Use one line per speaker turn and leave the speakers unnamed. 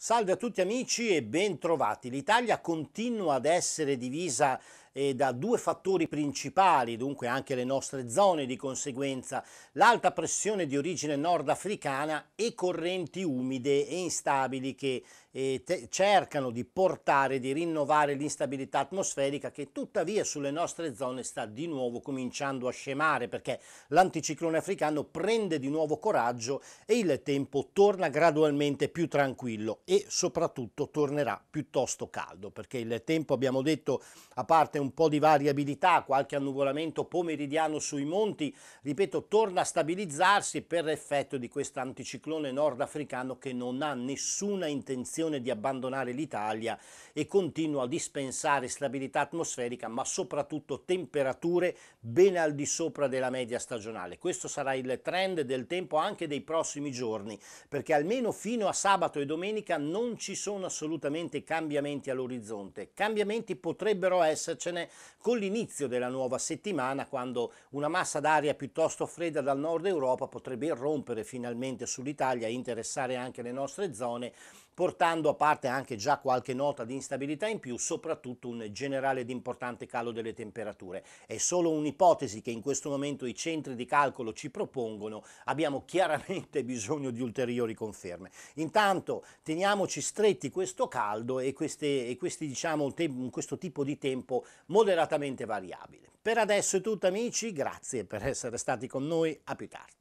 Salve a tutti amici e bentrovati. L'Italia continua ad essere divisa eh, da due fattori principali, dunque anche le nostre zone di conseguenza, l'alta pressione di origine nordafricana e correnti umide e instabili che eh, cercano di portare, di rinnovare l'instabilità atmosferica che tuttavia sulle nostre zone sta di nuovo cominciando a scemare perché l'anticiclone africano prende di nuovo coraggio e il tempo torna gradualmente più tranquillo e soprattutto tornerà piuttosto caldo perché il tempo abbiamo detto a parte giornate un po' di variabilità, qualche annuvolamento pomeridiano sui monti, ripeto, torna a stabilizzarsi per effetto di questo anticiclone nordafricano che non ha nessuna intenzione di abbandonare l'Italia e continua a dispensare stabilità atmosferica, ma soprattutto temperature ben al di sopra della media stagionale. Questo sarà il trend del tempo anche dei prossimi giorni, perché almeno fino a sabato e domenica non ci sono assolutamente cambiamenti all'orizzonte. Cambiamenti potrebbero esserci andarcene con l'inizio della nuova settimana quando una massa d'aria piuttosto fredda dal nord Europa potrebbe irrompere finalmente sull'Italia e interessare anche le nostre zone portando a parte anche già qualche nota di instabilità in più, soprattutto un generale ed importante calo delle temperature. È solo un'ipotesi che in questo momento i centri di calcolo ci propongono, abbiamo chiaramente bisogno di ulteriori conferme. Intanto teniamoci stretti questo caldo e, queste, e questi, diciamo, questo tipo di tempo moderatamente variabile. Per adesso è tutto amici, grazie per essere stati con noi, a più tardi.